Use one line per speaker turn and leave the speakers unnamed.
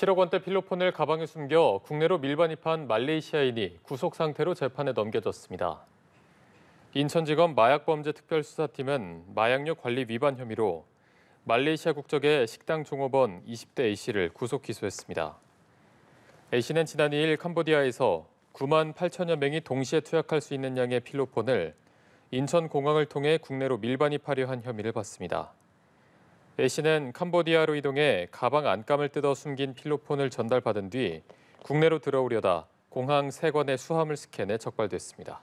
7억 원대 필로폰을 가방에 숨겨 국내로 밀반입한 말레이시아인이 구속 상태로 재판에 넘겨졌습니다. 인천지검 마약범죄특별수사팀은 마약류 관리 위반 혐의로 말레이시아 국적의 식당 종업원 20대 A씨를 구속 기소했습니다. A씨는 지난 2일 캄보디아에서 9만 8천여 명이 동시에 투약할 수 있는 양의 필로폰을 인천공항을 통해 국내로 밀반입하려 한 혐의를 받습니다. A 씨는 캄보디아로 이동해 가방 안감을 뜯어 숨긴 필로폰을 전달받은 뒤 국내로 들어오려다 공항 세관의 수함을 스캔해 적발됐습니다.